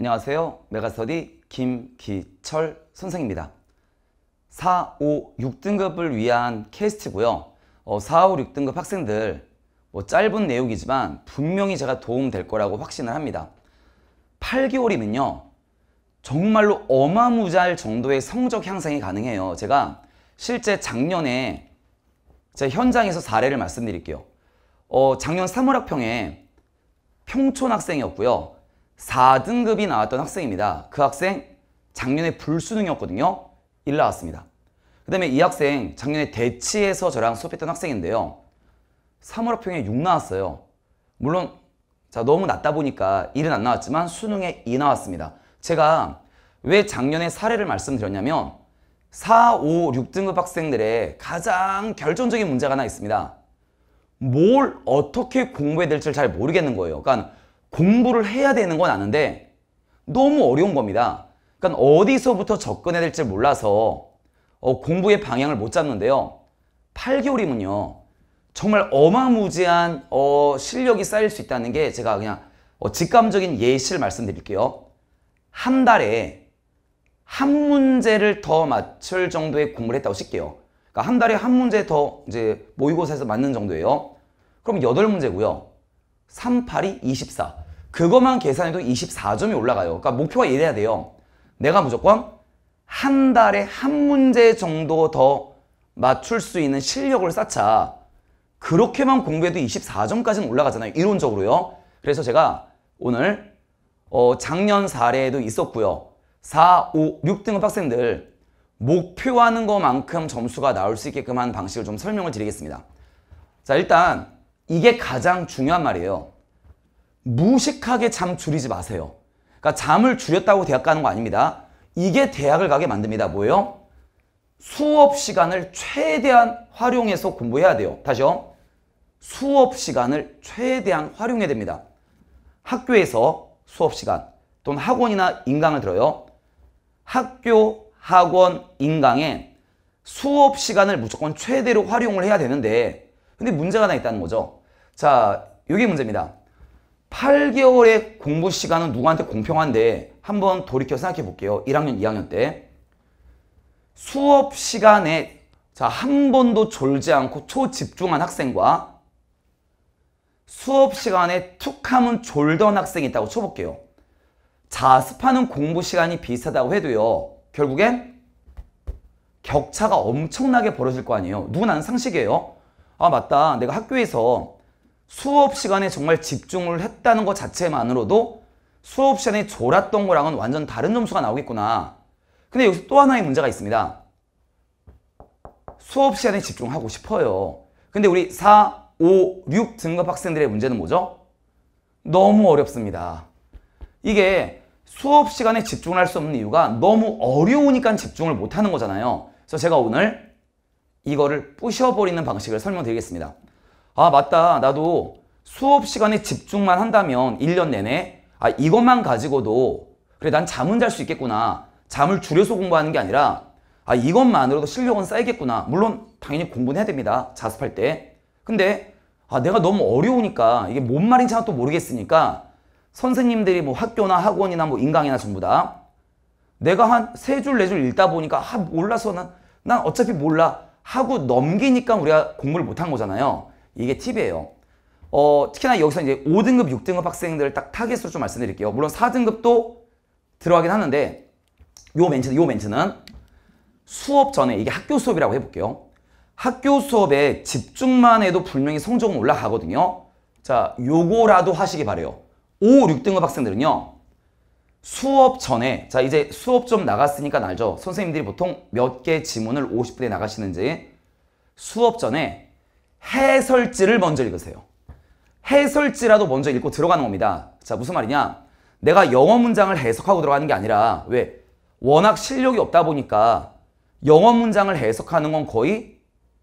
안녕하세요. 메가스터디 김기철 선생입니다. 4, 5, 6등급을 위한 케스트고요 어, 4, 5, 6등급 학생들 뭐 짧은 내용이지만 분명히 제가 도움될 거라고 확신을 합니다. 8개월이면요. 정말로 어마무지할 정도의 성적 향상이 가능해요. 제가 실제 작년에 제 현장에서 사례를 말씀드릴게요. 어, 작년 3월 학평에 평촌 학생이었고요. 4등급이 나왔던 학생입니다. 그 학생 작년에 불수능이었거든요. 1 나왔습니다. 그 다음에 이 학생 작년에 대치해서 저랑 수업했던 학생인데요. 3월 학평에6 나왔어요. 물론 자 너무 낮다 보니까 1은 안 나왔지만 수능에 2 나왔습니다. 제가 왜 작년에 사례를 말씀드렸냐면 4, 5, 6등급 학생들의 가장 결정적인 문제가 하나 있습니다. 뭘 어떻게 공부해야 될지 잘 모르겠는 거예요. 그러니까 공부를 해야 되는 건 아는데 너무 어려운 겁니다. 그러니까 어디서부터 접근해야 될지 몰라서 어, 공부의 방향을 못 잡는데요. 8개월이면요. 정말 어마무지한 어, 실력이 쌓일 수 있다는 게 제가 그냥 어, 직감적인 예시를 말씀드릴게요. 한 달에 한 문제를 더 맞출 정도의 공부를 했다고 칠게요. 그러니까 한 달에 한 문제 더 이제 모의고사에서 맞는 정도예요. 그럼 8문제고요. 3, 8이 24. 그것만 계산해도 24점이 올라가요. 그러니까 목표가 이래야 돼요. 내가 무조건 한 달에 한 문제 정도 더 맞출 수 있는 실력을 쌓자. 그렇게만 공부해도 24점까지는 올라가잖아요. 이론적으로요. 그래서 제가 오늘 어, 작년 사례에도 있었고요. 4, 5, 6등급 학생들 목표하는 것만큼 점수가 나올 수 있게끔 한 방식을 좀 설명을 드리겠습니다. 자 일단 이게 가장 중요한 말이에요. 무식하게 잠 줄이지 마세요. 그러니까 잠을 줄였다고 대학 가는 거 아닙니다. 이게 대학을 가게 만듭니다. 뭐예요? 수업 시간을 최대한 활용해서 공부해야 돼요. 다시요. 수업 시간을 최대한 활용해야 됩니다. 학교에서 수업 시간 또는 학원이나 인강을 들어요. 학교, 학원, 인강에 수업 시간을 무조건 최대로 활용을 해야 되는데 근데 문제가 하나 있다는 거죠. 자, 이게 문제입니다. 8개월의 공부 시간은 누구한테 공평한데 한번 돌이켜 생각해 볼게요. 1학년, 2학년 때 수업 시간에 자, 한 번도 졸지 않고 초집중한 학생과 수업 시간에 툭 하면 졸던 학생이 있다고 쳐볼게요. 자습하는 공부 시간이 비슷하다고 해도요. 결국엔 격차가 엄청나게 벌어질 거 아니에요. 누구나는 상식이에요. 아 맞다. 내가 학교에서 수업 시간에 정말 집중을 했다는 것 자체만으로도 수업 시간에 졸았던 거랑은 완전 다른 점수가 나오겠구나. 근데 여기서 또 하나의 문제가 있습니다. 수업 시간에 집중하고 싶어요. 근데 우리 4, 5, 6 등급 학생들의 문제는 뭐죠? 너무 어렵습니다. 이게 수업 시간에 집중할수 없는 이유가 너무 어려우니까 집중을 못하는 거잖아요. 그래서 제가 오늘 이거를 부셔버리는 방식을 설명드리겠습니다. 아 맞다 나도 수업 시간에 집중만 한다면 1년 내내 아 이것만 가지고도 그래 난 잠은 잘 수 있겠구나 잠을 줄여서 공부하는 게 아니라 아 이것만으로도 실력은 쌓이겠구나 물론 당연히 공부는 해야 됩니다 자습할 때 근데 아 내가 너무 어려우니까 이게 뭔 말인지 하나도 모르겠으니까 선생님들이 뭐 학교나 학원이나 뭐 인강이나 전부 다 내가 한 세 줄 네줄 네 읽다 보니까 아 몰라서 난, 난 어차피 몰라 하고 넘기니까 우리가 공부를 못한 거잖아요 이게 팁이에요. 어, 특히나 여기서 이제 5등급, 6등급 학생들을 딱 타겟으로 좀 말씀드릴게요. 물론 4등급도 들어가긴 하는데 요 멘트, 요 멘트는 수업 전에 이게 학교 수업이라고 해볼게요. 학교 수업에 집중만 해도 분명히 성적은 올라가거든요. 자, 요거라도 하시기 바래요. 5, 6등급 학생들은요. 수업 전에 자 이제 수업 좀 나갔으니까 알죠. 선생님들이 보통 몇 개 지문을 50분에 나가시는지 수업 전에 해설지를 먼저 읽으세요. 해설지라도 먼저 읽고 들어가는 겁니다. 자, 무슨 말이냐? 내가 영어 문장을 해석하고 들어가는 게 아니라 왜? 워낙 실력이 없다 보니까 영어 문장을 해석하는 건 거의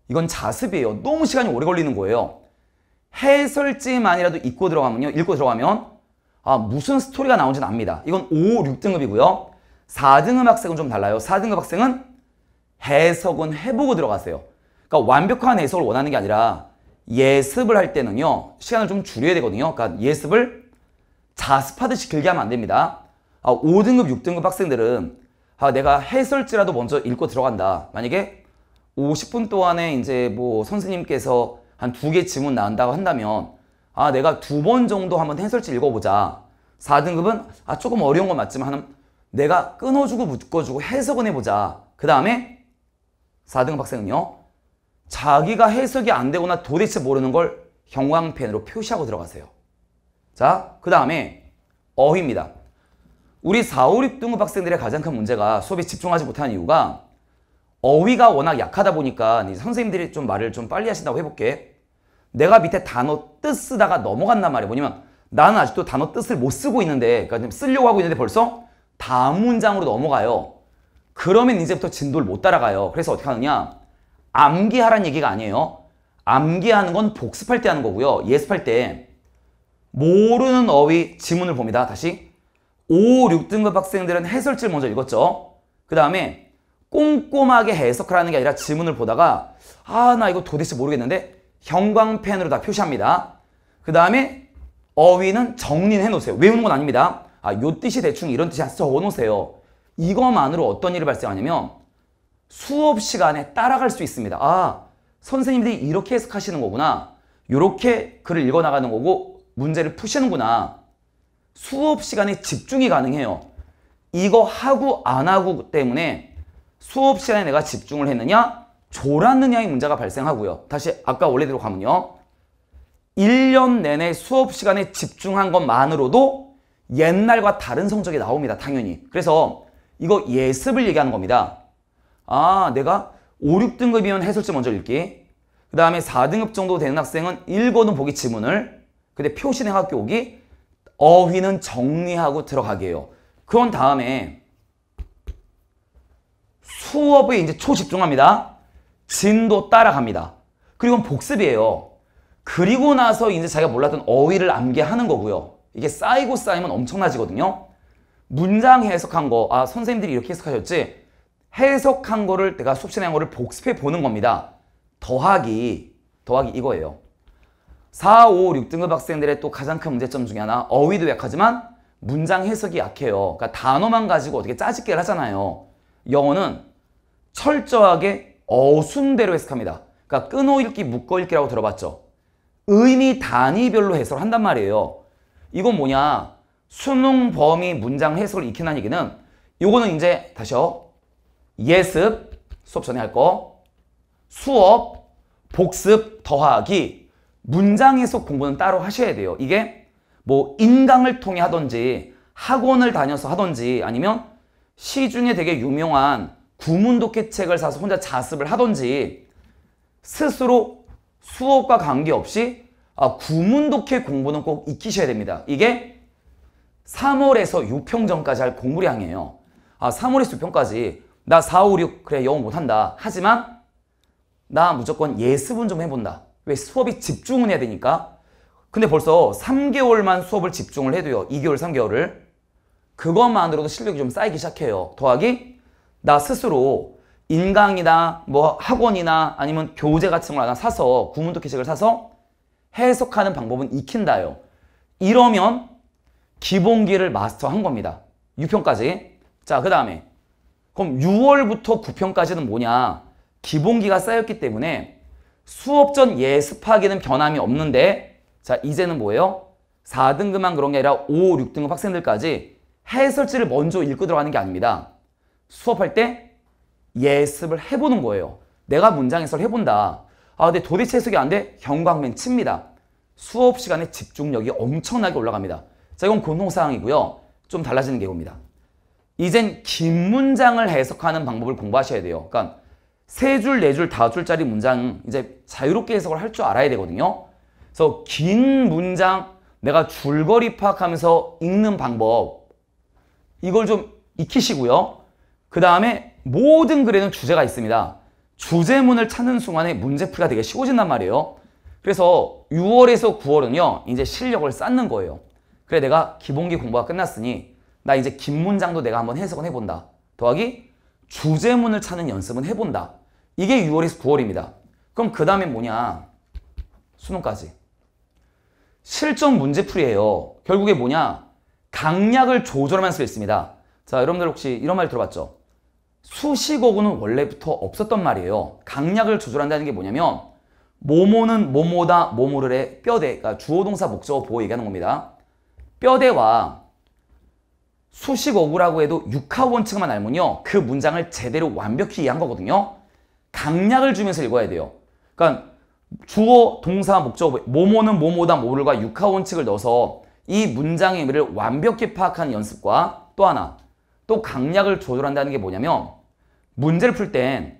이건 자습이에요. 너무 시간이 오래 걸리는 거예요. 해설지만이라도 읽고 들어가면요. 읽고 들어가면 아 무슨 스토리가 나온지는 압니다. 이건 5, 6등급이고요. 4등급 학생은 좀 달라요. 4등급 학생은 해석은 해보고 들어가세요. 그러니까 완벽한 해석을 원하는 게 아니라 예습을 할 때는요. 시간을 좀 줄여야 되거든요. 그러니까 예습을 자습하듯이 길게 하면 안 됩니다. 아, 5등급, 6등급 학생들은 아, 내가 해설지라도 먼저 읽고 들어간다. 만약에 50분 동안에 이제 뭐 선생님께서 한 두개 지문 나온다고 한다면 아 내가 두 번 정도 한번 해설지 읽어보자. 4등급은 아 조금 어려운 건 맞지만 내가 끊어주고 묶어주고 해석은 해보자. 그 다음에 4등급 학생은요. 자기가 해석이 안 되거나 도대체 모르는 걸 형광펜으로 표시하고 들어가세요. 자, 그 다음에 어휘입니다. 우리 4, 5, 6등급 학생들의 가장 큰 문제가 수업에 집중하지 못한 이유가 어휘가 워낙 약하다 보니까 이제 선생님들이 좀 말을 좀 빨리 하신다고 해볼게. 내가 밑에 단어 뜻 쓰다가 넘어간단 말이야. 뭐냐면 나는 아직도 단어 뜻을 못 쓰고 있는데 그러니까 쓰려고 하고 있는데 벌써 다음 문장으로 넘어가요. 그러면 이제부터 진도를 못 따라가요. 그래서 어떻게 하느냐. 암기하란 얘기가 아니에요. 암기하는 건 복습할 때 하는 거고요. 예습할 때 모르는 어휘 지문을 봅니다. 다시 5, 6등급 학생들은 해설지를 먼저 읽었죠. 그 다음에 꼼꼼하게 해석하라는 게 아니라 지문을 보다가 아 나 이거 도대체 모르겠는데 형광펜으로 다 표시합니다. 그 다음에 어휘는 정리 해놓으세요. 외우는 건 아닙니다. 아 요 뜻이 대충 이런 뜻이 야 써놓으세요. 이것만으로 어떤 일이 발생하냐면 수업 시간에 따라갈 수 있습니다. 아, 선생님들이 이렇게 해석하시는 거구나. 이렇게 글을 읽어나가는 거고 문제를 푸시는구나. 수업 시간에 집중이 가능해요. 이거 하고 안 하고 때문에 수업 시간에 내가 집중을 했느냐 졸았느냐의 문제가 발생하고요. 다시 아까 원래대로 가면요. 1년 내내 수업 시간에 집중한 것만으로도 옛날과 다른 성적이 나옵니다. 당연히. 그래서 이거 예습을 얘기하는 겁니다. 아 내가 5, 6등급이면 해설지 먼저 읽기 그 다음에 4등급 정도 되는 학생은 읽어은 보기 지문을 근데 표시는 학교 오기 어휘는 정리하고 들어가게 해요. 그런 다음에 수업에 이제 초집중합니다. 진도 따라갑니다. 그리고 복습이에요. 그리고 나서 이제 자기가 몰랐던 어휘를 암기하는 거고요. 이게 쌓이고 쌓이면 엄청나지거든요. 문장 해석한 거, 아 선생님들이 이렇게 해석하셨지? 해석한 거를 내가 수업시간 거를 복습해 보는 겁니다. 더하기, 더하기 이거예요. 4, 5, 6등급 학생들의 또 가장 큰 문제점 중에 하나 어휘도 약하지만 문장 해석이 약해요. 그러니까 단어만 가지고 어떻게 짜집기를 하잖아요. 영어는 철저하게 어순대로 해석합니다. 그러니까 끊어읽기, 묶어읽기라고 들어봤죠. 의미 단위별로 해석을 한단 말이에요. 이건 뭐냐? 수능 범위 문장 해석을 익힌다는 얘기는 이거는 이제 다시요. 어, 예습, 수업 전에 할 거, 수업, 복습, 더하기, 문장의 속 공부는 따로 하셔야 돼요. 이게 뭐 인강을 통해 하든지 학원을 다녀서 하든지 아니면 시중에 되게 유명한 구문독해 책을 사서 혼자 자습을 하든지 스스로 수업과 관계없이 아, 구문독해 공부는 꼭 익히셔야 됩니다. 이게 3월에서 6평전까지 할 공부량이에요. 아, 3월에서 6평까지 나 4, 5, 6 그래 영어 못한다. 하지만 나 무조건 예습은 좀 해본다. 왜 수업이 집중은 해야 되니까. 근데 벌써 3개월만 수업을 집중을 해도요. 2개월, 3개월을. 그것만으로도 실력이 좀 쌓이기 시작해요. 더하기 나 스스로 인강이나 뭐 학원이나 아니면 교재 같은 걸 하나 사서 구문도 기식을 사서 해석하는 방법은 익힌다요. 이러면 기본기를 마스터한 겁니다. 6편까지. 자, 그 다음에 그럼 6월부터 9평까지는 뭐냐? 기본기가 쌓였기 때문에 수업 전 예습하기는 변함이 없는데 자 이제는 뭐예요? 4등급만 그런 게 아니라 5, 6등급 학생들까지 해설지를 먼저 읽고 들어가는 게 아닙니다. 수업할 때 예습을 해보는 거예요. 내가 문장 해설을 해본다. 아 근데 도대체 해석이 안 돼? 경광맨 칩니다. 수업 시간에 집중력이 엄청나게 올라갑니다. 자 이건 공통사항이고요. 좀 달라지는 게 겁니다. 이젠 긴 문장을 해석하는 방법을 공부하셔야 돼요. 그러니까 세 줄, 네 줄, 다섯 줄짜리 문장 이제 자유롭게 해석을 할 줄 알아야 되거든요. 그래서 긴 문장 내가 줄거리 파악하면서 읽는 방법 이걸 좀 익히시고요. 그 다음에 모든 글에는 주제가 있습니다. 주제문을 찾는 순간에 문제풀이가 되게 쉬워진단 말이에요. 그래서 6월에서 9월은요. 이제 실력을 쌓는 거예요. 그래 내가 기본기 공부가 끝났으니 나 이제 긴 문장도 내가 한번 해석은 해본다. 더하기 주제문을 찾는 연습은 해본다. 이게 6월에서 9월입니다. 그럼 그 다음에 뭐냐? 수능까지. 실전 문제풀이에요. 결국에 뭐냐? 강약을 조절하면서 있습니다. 자, 여러분들 혹시 이런 말 들어봤죠? 수식어구는 원래부터 없었던 말이에요. 강약을 조절한다는 게 뭐냐면 모모는 모모다 모모를 해 뼈대, 그러니까 주어동사 목적어 보호 얘기하는 겁니다. 뼈대와 수십 억이라고 해도 육하원칙만 알면요. 그 문장을 제대로 완벽히 이해한 거거든요. 강약을 주면서 읽어야 돼요. 그러니까 주어, 동사, 목적, 모모는 모모다 모를과 육하원칙을 넣어서 이 문장의 의미를 완벽히 파악하는 연습과 또 하나, 또 강약을 조절한다는 게 뭐냐면 문제를 풀 땐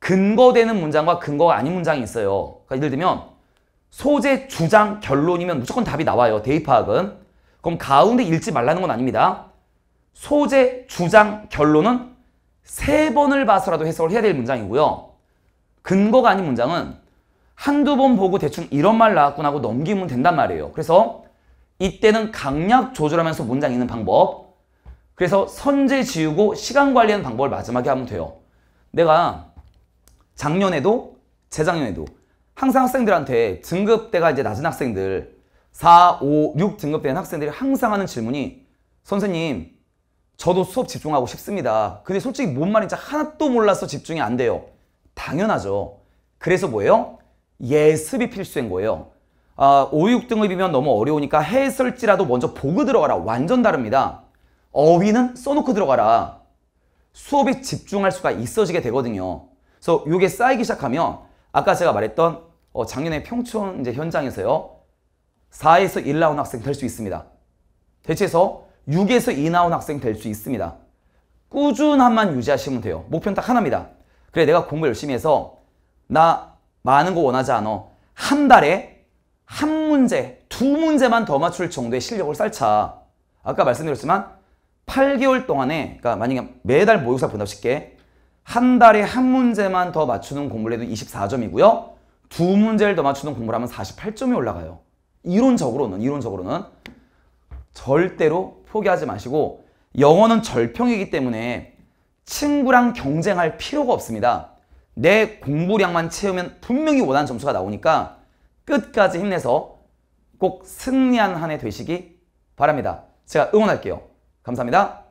근거되는 문장과 근거가 아닌 문장이 있어요. 그러니까 예를 들면 소재, 주장, 결론이면 무조건 답이 나와요. 대입 파악은. 그럼 가운데 읽지 말라는 건 아닙니다. 소재, 주장, 결론은 세 번을 봐서라도 해석을 해야 될 문장이고요. 근거가 아닌 문장은 한두 번 보고 대충 이런 말 나왔구나 하고 넘기면 된단 말이에요. 그래서 이때는 강약 조절하면서 문장 읽는 방법 그래서 선제 지우고 시간 관리하는 방법을 마지막에 하면 돼요. 내가 작년에도 재작년에도 항상 학생들한테 등급대가 이제 낮은 학생들 4, 5, 6 등급대인 학생들이 항상 하는 질문이 선생님 저도 수업 집중하고 싶습니다. 근데 솔직히 뭔 말인지 하나도 몰라서 집중이 안 돼요. 당연하죠. 그래서 뭐예요? 예습이 필수인 거예요. 아, 5, 6등급이면 너무 어려우니까 해설지라도 먼저 보고 들어가라. 완전 다릅니다. 어휘는 써놓고 들어가라. 수업에 집중할 수가 있어지게 되거든요. 그래서 이게 쌓이기 시작하면 아까 제가 말했던 어, 작년에 평촌 이제 현장에서요. 4에서 1 나온 학생 될 수 있습니다. 대체해서 6에서 2 나온 학생 될 수 있습니다. 꾸준함만 유지하시면 돼요. 목표는 딱 하나입니다. 그래 내가 공부 열심히 해서 나 많은 거 원하지 않아. 한 달에 한 문제, 두 문제만 더 맞출 정도의 실력을 쌀차. 아까 말씀드렸지만 8개월 동안에 그러니까 만약에 매달 모의고사 본다고 쉽게 한 달에 한 문제만 더 맞추는 공부를 해도 24점이고요. 두 문제를 더 맞추는 공부를 하면 48점이 올라가요. 이론적으로는 이론적으로는 절대로 포기하지 마시고 영어는 절평이기 때문에 친구랑 경쟁할 필요가 없습니다. 내 공부량만 채우면 분명히 원하는 점수가 나오니까 끝까지 힘내서 꼭 승리한 한 해 되시기 바랍니다. 제가 응원할게요. 감사합니다.